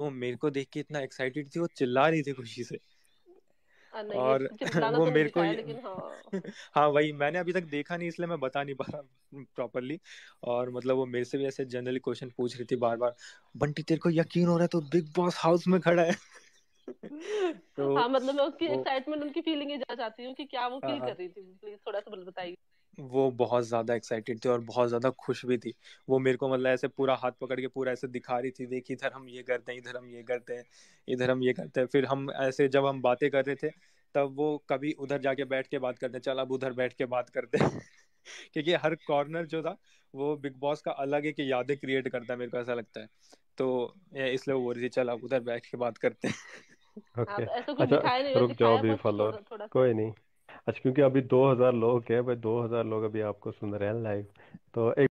वो मेरे को देख के इतना एक्साइटेड थी वो चिल्ला रही थी खुशी से और वो तो मेरे को हाँ।, हाँ वही मैंने अभी तक देखा नहीं इसलिए मैं बता नहीं पा रहा प्रॉपरली और मतलब वो मेरे से भी ऐसे जनरली क्वेश्चन पूछ रही थी बार बार बंटी तेरे को यकीन हो रहा है तो बिग बॉस हाउस में खड़ा है तो हाँ मतलब मैं उसकी एक्साइटमेंट उनकी फीलिंग ही जा चाहती हूँ कि क्या वो फील हाँ, हाँ। कर रही थी प्लीज थोड़ा सा बताइए वो बहुत ज़्यादा एक्साइटेड थी और बहुत ज़्यादा खुश भी थी वो मेरे को मतलब ऐसे पूरा हाथ पकड़ के पूरा ऐसे दिखा रही थी देखिए इधर हम ये करते हैं इधर हम ये करते हैं इधर हम ये करते हैं फिर हम ऐसे जब हम बातें कर रहे थे तब वो कभी उधर जाके बैठ के बात करते चल अब उधर बैठ के बात करते क्योंकि हर कॉर्नर जो था वो बिग बॉस का अलग एक यादें क्रिएट करता है मेरे को ऐसा लगता है तो इसलिए वो बोल रही थी चल अब उधर बैठ के बात करते हैं ओके अच्छा रुक जाओ भी फॉलोअर कोई नहीं अच्छा क्योंकि अभी 2000 लोग हैं भाई 2000 लोग अभी आपको सुन रहे हैं लाइव तो एक